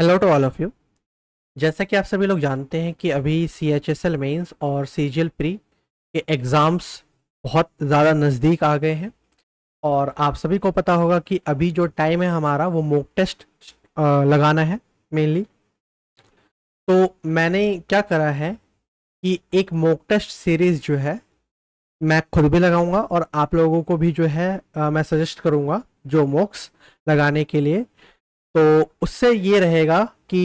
hello to all of you जैसा कि आप सभी लोग जानते हैं कि अभी C H S L mains और सी जी एल प्री के एग्ज़ाम्स बहुत ज़्यादा नज़दीक आ गए हैं और आप सभी को पता होगा कि अभी जो टाइम है हमारा वो मोक टेस्ट लगाना है मेनली तो मैंने क्या करा है कि एक मोक टेस्ट सीरीज़ जो है मैं खुद भी लगाऊंगा और आप लोगों को भी जो है मैं सजेस्ट करूंगा जो मोक्स लगाने के लिए तो उससे ये रहेगा कि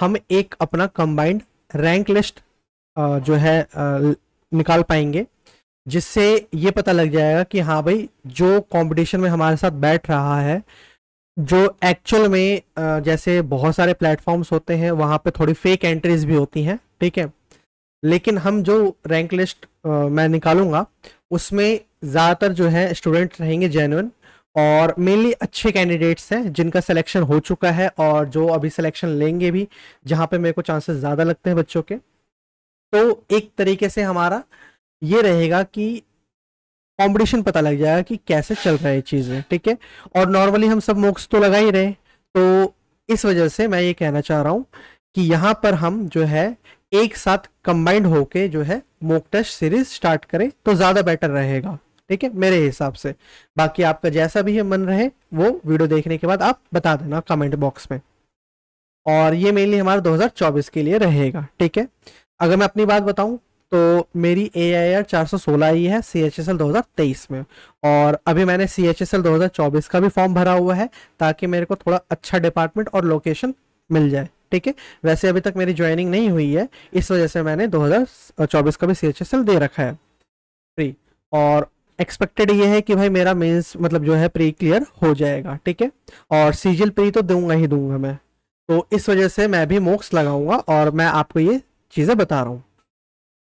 हम एक अपना कंबाइंड रैंक लिस्ट जो है निकाल पाएंगे जिससे ये पता लग जाएगा कि हाँ भाई जो कंपटीशन में हमारे साथ बैठ रहा है जो एक्चुअल में जैसे बहुत सारे प्लेटफॉर्म्स होते हैं वहाँ पे थोड़ी फेक एंट्रीज भी होती हैं ठीक है लेकिन हम जो रैंक लिस्ट मैं निकालूंगा उसमें ज़्यादातर जो है स्टूडेंट रहेंगे जेनुअन और मेनली अच्छे कैंडिडेट्स हैं जिनका सिलेक्शन हो चुका है और जो अभी सिलेक्शन लेंगे भी जहां पे मेरे को चांसेस ज़्यादा लगते हैं बच्चों के तो एक तरीके से हमारा ये रहेगा कि कंपटीशन पता लग जाएगा कि कैसे चल रहा है चीज़ें ठीक है और नॉर्मली हम सब मोक्स तो लगा ही रहे तो इस वजह से मैं ये कहना चाह रहा हूं कि यहां पर हम जो है एक साथ कंबाइंड होके जो है मोक टेस्ट सीरीज स्टार्ट करें तो ज़्यादा बेटर रहेगा ठीक है मेरे हिसाब से बाकी आपका जैसा भी है मन रहे वो वीडियो देखने के बाद आप बता देना कमेंट बॉक्स में और ये मेनली हमारा 2024 के लिए रहेगा ठीक है अगर मैं अपनी बात बताऊं तो मेरी ए आई आर चार सौ सोलह ही है सी एच एस एल दो हज़ार तेईस में और अभी मैंने सी एच एस एल दो हज़ार चौबीस का भी फॉर्म भरा हुआ है ताकि मेरे को थोड़ा अच्छा डिपार्टमेंट और लोकेशन मिल जाए ठीक है वैसे अभी तक मेरी ज्वाइनिंग नहीं हुई है इस वजह से मैंने 2024 का भी सी एच एस एल दे रखा है फ्री और एक्सपेक्टेड ये है कि भाई मेरा मेंस मतलब जो है प्री क्लियर हो जाएगा ठीक है और सीजिल प्री तो दूंगा ही दूंगा मैं तो इस वजह से मैं भी मोक्स लगाऊंगा और मैं आपको ये चीज़ें बता रहा हूँ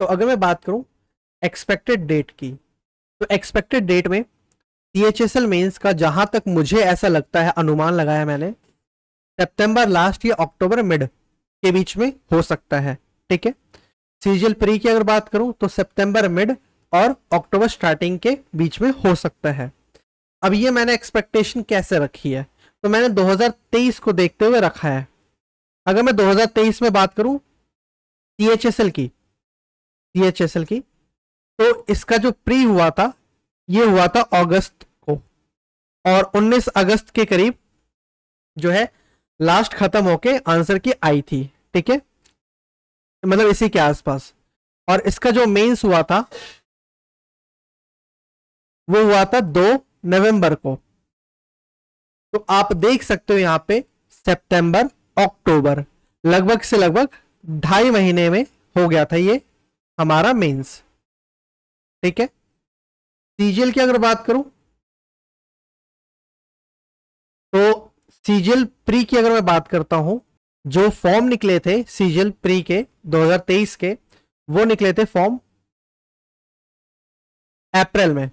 तो अगर मैं बात करूँ एक्सपेक्टेड डेट की तो एक्सपेक्टेड डेट में T H S L mains का जहां तक मुझे ऐसा लगता है अनुमान लगाया मैंने सेप्टेम्बर लास्ट या अक्टूबर मिड के बीच में हो सकता है ठीक है सीजल प्री की अगर बात करूं तो सितंबर मिड और अक्टूबर स्टार्टिंग के बीच में हो सकता है अब ये मैंने एक्सपेक्टेशन कैसे रखी है तो मैंने 2023 को देखते हुए रखा है अगर मैं 2023 में बात करूं टी की टी की तो इसका जो प्री हुआ था ये हुआ था अगस्त को और 19 अगस्त के करीब जो है लास्ट खत्म होके आंसर की आई थी ठीक है मतलब इसी के आसपास और इसका जो मेंस हुआ था वो हुआ था दो नवंबर को तो आप देख सकते हो यहां पे सितंबर अक्टूबर लगभग से लगभग ढाई महीने में हो गया था ये हमारा मेंस ठीक है सीजीएल की अगर बात करूं तो सीजीएल प्री की अगर मैं बात करता हूं जो फॉर्म निकले थे सीजीएल प्री के 2023 के वो निकले थे फॉर्म अप्रैल में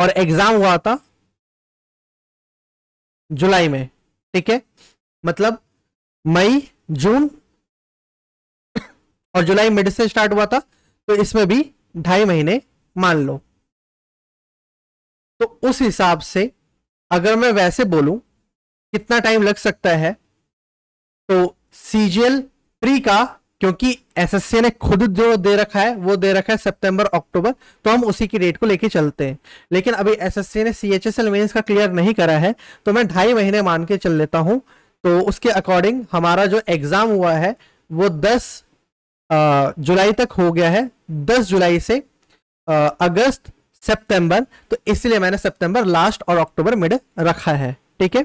और एग्जाम हुआ था जुलाई में ठीक है मतलब मई जून और जुलाई मिड से स्टार्ट हुआ था तो इसमें भी ढाई महीने मान लो तो उस हिसाब से अगर मैं वैसे बोलूं कितना टाइम लग सकता है तो सीजीएल प्री का क्योंकि एसएससी ने खुद जो दे रखा है वो दे रखा है सितंबर अक्टूबर तो हम उसी की डेट को लेके चलते हैं लेकिन अभी एसएससी ने सी एच मेंस का क्लियर नहीं करा है तो मैं ढाई महीने मान के चल लेता हूं तो उसके अकॉर्डिंग हमारा जो एग्जाम हुआ है वो दस जुलाई तक हो गया है दस जुलाई से आ, अगस्त सेप्टेम्बर तो इसलिए मैंने सेप्टेम्बर लास्ट और अक्टूबर मिड रखा है ठीक है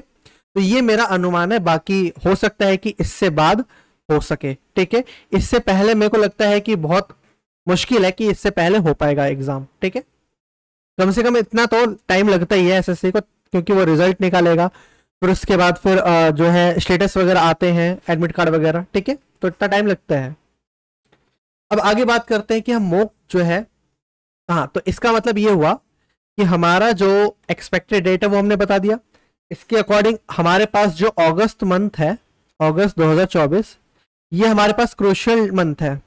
तो ये मेरा अनुमान है बाकी हो सकता है कि इससे बाद हो सके ठीक है इससे पहले मेरे को लगता है कि बहुत मुश्किल है कि इससे पहले हो पाएगा एग्जाम ठीक है कम से कम इतना तो टाइम लगता ही है एसएससी को क्योंकि वो रिजल्ट निकालेगा फिर उसके बाद फिर जो है स्टेटस वगैरह आते हैं एडमिट कार्ड वगैरह ठीक है तो इतना टाइम लगता है अब आगे बात करते हैं कि हम मोक जो है हाँ तो इसका मतलब ये हुआ कि हमारा जो एक्सपेक्टेड डेट है वो हमने बता दिया इसके अकॉर्डिंग हमारे पास जो अगस्त मंथ है अगस्त ये हमारे पास क्रोशियल मंथ है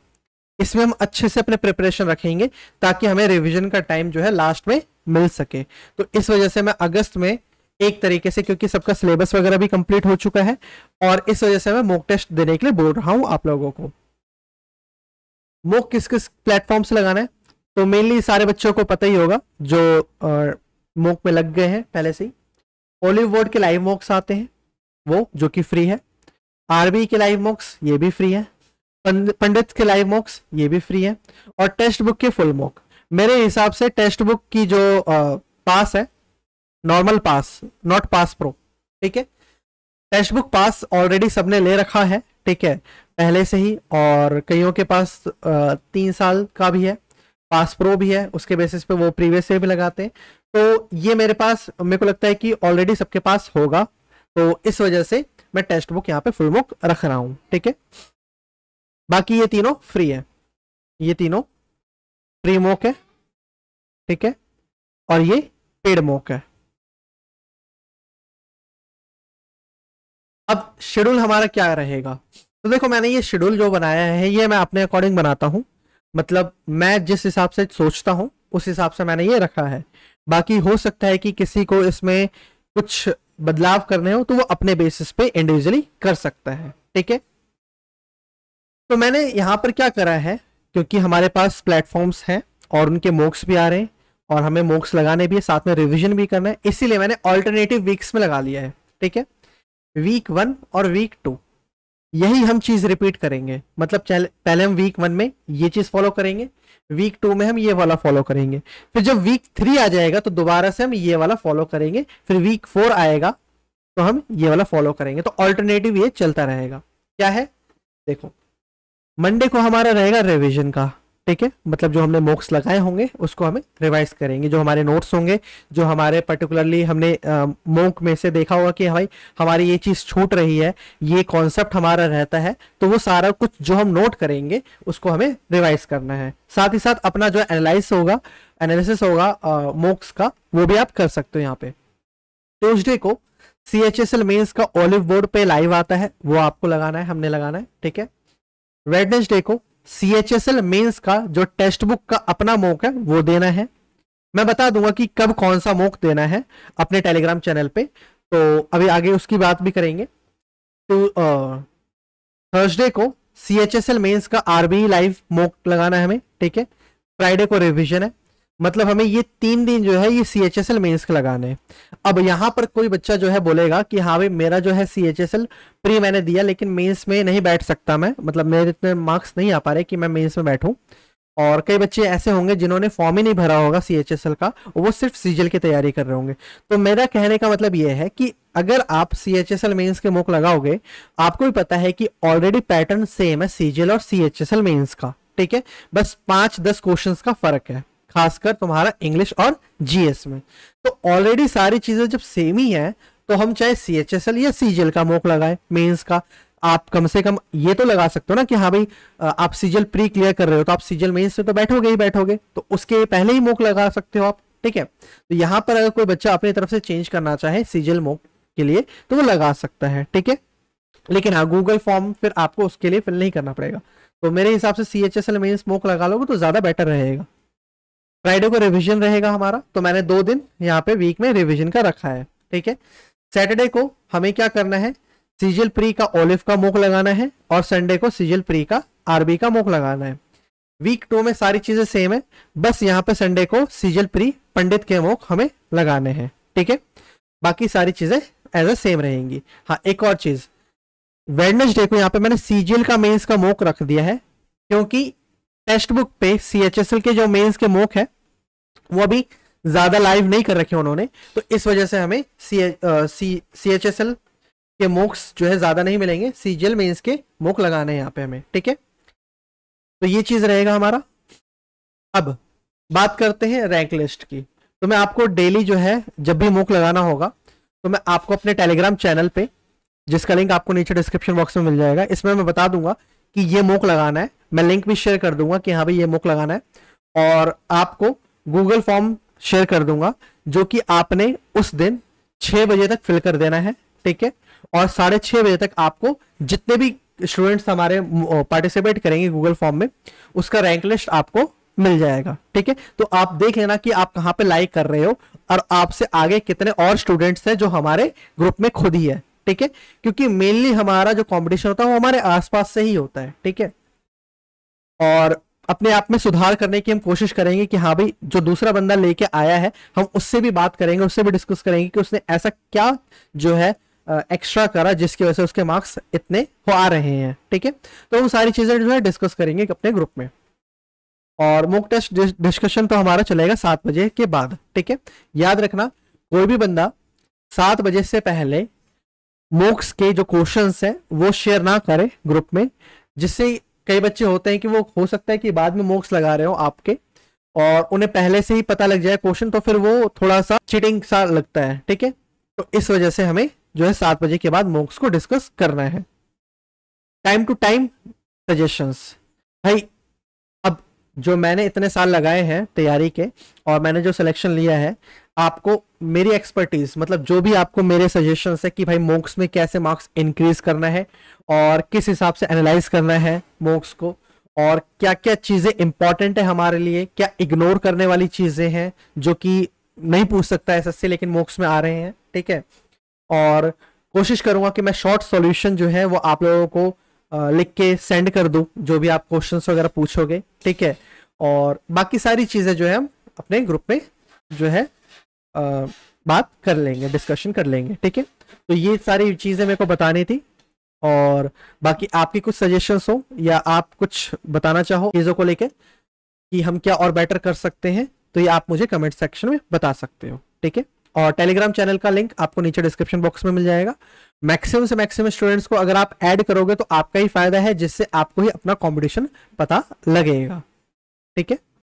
इसमें हम अच्छे से अपने प्रिपरेशन रखेंगे ताकि हमें रिविजन का टाइम जो है लास्ट में मिल सके तो इस वजह से मैं अगस्त में एक तरीके से क्योंकि सबका सिलेबस वगैरह भी कंप्लीट हो चुका है और इस वजह से मैं मोक टेस्ट देने के लिए बोल रहा हूं आप लोगों को मोक किस किस प्लेटफॉर्म से लगाना है तो मेनली सारे बच्चों को पता ही होगा जो मोक में लग गए हैं पहले से ही ओलिव बोर्ड के लाइव मोक्स आते हैं वो जो कि फ्री है आरबी के लाइव मोक्स ये भी फ्री है पंडित के लाइव मॉक्स ये भी फ्री है और टेक्स्ट बुक के फुल मॉक मेरे हिसाब से टेक्स्ट बुक की जो आ, पास है normal pass not pass pro ठीक है टेक्स्ट बुक पास ऑलरेडी सबने ले रखा है ठीक है पहले से ही और कईयों के पास आ, तीन साल का भी है पास प्रो भी है उसके बेसिस पे वो प्रीवियस से भी लगाते हैं तो ये मेरे पास मेरे को लगता है कि ऑलरेडी सबके पास होगा तो इस वजह से मैं टेक्स्ट बुक यहाँ पे फुल बुक रख रहा हूँ ठीक है बाकी ये तीनों फ्री है ये तीनों फ्री मोक है ठीक है और ये पेड मोक है अब शेड्यूल हमारा क्या रहेगा तो देखो मैंने ये शेड्यूल जो बनाया है ये मैं अपने अकॉर्डिंग बनाता हूं मतलब मैं जिस हिसाब से सोचता हूं उस हिसाब से मैंने ये रखा है बाकी हो सकता है कि किसी को इसमें कुछ बदलाव करने हो तो वो अपने बेसिस पे इंडिविजुअली कर सकता है ठीक है तो मैंने यहां पर क्या करा है क्योंकि हमारे पास प्लेटफॉर्म्स हैं और उनके मोक्स भी आ रहे हैं और हमें मोक्स लगाने भी है साथ में रिविजन भी करना है इसीलिए मैंने ऑल्टरनेटिव वीक्स में लगा लिया है ठीक है वीक वन और वीक टू यही हम चीज रिपीट करेंगे मतलब पहले हम वीक वन में ये चीज फॉलो करेंगे वीक टू में हम ये वाला फॉलो करेंगे फिर जब वीक थ्री आ जाएगा तो दोबारा से हम ये वाला फॉलो करेंगे फिर वीक फोर आएगा तो हम ये वाला फॉलो करेंगे तो ऑल्टरनेटिव ये चलता रहेगा क्या है देखो मंडे को हमारा रहेगा रिविजन का ठीक है मतलब जो हमने मोक्स लगाए होंगे उसको हमें रिवाइज करेंगे जो हमारे नोट्स होंगे जो हमारे पर्टिकुलरली हमने मोक में से देखा होगा कि भाई हमारी ये चीज़ छूट रही है ये कॉन्सेप्ट हमारा रहता है तो वो सारा कुछ जो हम नोट करेंगे उसको हमें रिवाइज करना है साथ ही साथ अपना जो एनालिस होगा एनालिसिस होगा मोक्स का वो भी आप कर सकते हो यहाँ पे ट्यूजडे को C H S L mains का ओलिव बोर्ड पे लाइव आता है वो आपको लगाना है हमने लगाना है ठीक है वेडनेसडे को C H S L mains का जो टेक्स्ट बुक का अपना मोक है वो देना है मैं बता दूंगा कि कब कौन सा मोक देना है अपने टेलीग्राम चैनल पे तो अभी आगे उसकी बात भी करेंगे तो थर्सडे को C H S L mains का आरबी लाइव मोक लगाना है हमें ठीक है फ्राइडे को रिविजन है मतलब हमें ये तीन दिन जो है ये C H S L mains के लगाने अब यहाँ पर कोई बच्चा जो है बोलेगा कि हाँ भाई मेरा जो है C H S L pre मैंने दिया लेकिन मेन्स में नहीं बैठ सकता मैं मतलब मेरे इतने मार्क्स नहीं आ पा रहे कि मैं मेन्स में बैठूँ और कई बच्चे ऐसे होंगे जिन्होंने फॉर्म ही नहीं भरा होगा सी एच एस एल का वो सिर्फ सीजल की तैयारी कर रहे होंगे तो मेरा कहने का मतलब ये है कि अगर आप C H S L mains के मुख लगाओगे आपको भी पता है कि ऑलरेडी पैटर्न सेम है सीजल और C H S L mains का ठीक है बस पांच दस क्वेश्चन का फर्क है खासकर तुम्हारा इंग्लिश और जीएस में तो ऑलरेडी सारी चीजें जब सेम ही है तो हम चाहे सी एच एस एल या सीजल का मोक लगाए मेंस का आप कम से कम ये तो लगा सकते हो ना कि हाँ भाई आप सीजल प्री क्लियर कर रहे हो तो आप सीजल मेंस में तो बैठोगे ही बैठोगे तो उसके पहले ही मोक लगा सकते हो आप ठीक है तो यहां पर अगर कोई बच्चा अपनी तरफ से चेंज करना चाहे सीजल मोक के लिए तो वो लगा सकता है ठीक है लेकिन हाँ गूगल फॉर्म फिर आपको उसके लिए फिल नहीं करना पड़ेगा तो मेरे हिसाब से C H S L mains mock लगा लोगे तो ज्यादा बेटर रहेगा फ्राइडे को रिविजन रहेगा हमारा तो मैंने दो दिन यहाँ पे वीक में रिविजन का रखा है ठीक है सैटरडे को हमें क्या करना है सीजल प्री का ओलिव का मोक लगाना है और संडे को सीजल प्री का आरबी का मोक लगाना है वीक टू में सारी चीजें सेम है बस यहाँ पे संडे को सीजल प्री पंडित के मोक हमें लगाने हैं ठीक है बाकी सारी चीजें एज ए सेम रहेंगी हाँ एक और चीज वेडनेसडे को यहाँ पे मैंने सीजल का मेन्स का मोक रख दिया है क्योंकि टेक्स्ट बुक पे सी के जो मेन्स के मोक है वो अभी ज़्यादा लाइव नहीं कर रखे उन्होंने तो इस वजह से हमें सी एच एस एल के मोक्स जो है ज़्यादा नहीं मिलेंगे सी जी एल मेन्स के मोक लगाने हैं यहाँ पे हमें ठीक है तो ये चीज़ रहेगा हमारा अब बात करते हैं रैंक लिस्ट की तो मैं आपको डेली जो है जब भी मोक लगाना होगा तो मैं आपको अपने टेलीग्राम चैनल पे जिसका लिंक आपको नीचे डिस्क्रिप्शन बॉक्स में मिल जाएगा इसमें मैं बता दूंगा कि ये मोक लगाना है मैं लिंक भी शेयर कर दूंगा कि हाँ भाई ये मोक लगाना है और आपको गूगल फॉर्म शेयर कर दूंगा जो कि आपने उस दिन छह बजे तक फिल कर देना है ठीक है और साढ़े छह बजे तक आपको जितने भी स्टूडेंट्स हमारे पार्टिसिपेट करेंगे गूगल फॉर्म में उसका रैंक लिस्ट आपको मिल जाएगा ठीक है तो आप देख लेना कि आप कहाँ पे लाइक कर रहे हो और आपसे आगे कितने और स्टूडेंट्स हैं जो हमारे ग्रुप में खुद ही है ठीक है क्योंकि मेनली हमारा जो कंपटीशन होता है वो हमारे आसपास से ही होता है ठीक है और अपने आप में सुधार करने की हम कोशिश करेंगे कि हाँ भाई जो दूसरा बंदा लेके आया है हम उससे भी बात करेंगे उससे भी डिस्कस करेंगे कि उसने ऐसा क्या जो है एक्स्ट्रा करा जिसकी वजह से उसके मार्क्स इतने हो आ रहे हैं ठीक है तो वो सारी चीज़ें जो है डिस्कस करेंगे अपने ग्रुप में और मोक टेस्ट डिस्कशन तो हमारा चलेगा सात बजे के बाद ठीक है याद रखना कोई भी बंदा सात बजे से पहले मोक्स के जो क्वेश्चंस हैं वो शेयर ना करे ग्रुप में जिससे कई बच्चे होते हैं कि वो हो सकता है कि बाद में मोक्स लगा रहे हो आपके और उन्हें पहले से ही पता लग जाए क्वेश्चन तो फिर वो थोड़ा सा चीटिंग सा लगता है ठीक है तो इस वजह से हमें जो है सात बजे के बाद मोक्स को डिस्कस करना है टाइम टू टाइम सजेशंस भाई अब जो मैंने इतने साल लगाए हैं तैयारी के और मैंने जो सिलेक्शन लिया है आपको मेरी एक्सपर्टीज मतलब जो भी आपको मेरे सजेशन है कि भाई मोक्स में कैसे मार्क्स इंक्रीज करना है और किस हिसाब से एनालाइज करना है मोक्स को और क्या क्या चीज़ें इंपॉर्टेंट है हमारे लिए क्या इग्नोर करने वाली चीज़ें हैं जो कि नहीं पूछ सकता है एसएससी लेकिन मोक्स में आ रहे हैं ठीक है और कोशिश करूंगा कि मैं शॉर्ट सॉल्यूशन जो है वो आप लोगों को लिख के सेंड कर दूं जो भी आप क्वेश्चन वगैरह पूछोगे ठीक है और बाकी सारी चीज़ें जो है हम अपने ग्रुप में जो है बात कर लेंगे डिस्कशन कर लेंगे ठीक है तो ये सारी चीज़ें मेरे को बतानी थी और बाकी आपकी कुछ सजेशंस हो या आप कुछ बताना चाहो चीज़ों को लेके कि हम क्या और बेटर कर सकते हैं तो ये आप मुझे कमेंट सेक्शन में बता सकते हो ठीक है और टेलीग्राम चैनल का लिंक आपको नीचे डिस्क्रिप्शन बॉक्स में मिल जाएगा मैक्सिमम से मैक्सिमम स्टूडेंट्स को अगर आप ऐड करोगे तो आपका ही फायदा है जिससे आपको ही अपना कॉम्पिटिशन पता लगेगा ठीक है